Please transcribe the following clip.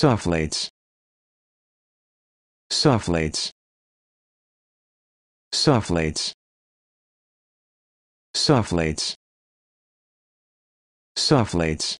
Sofflates. Sofflates. Sofflates. Sofflates. Sofflates.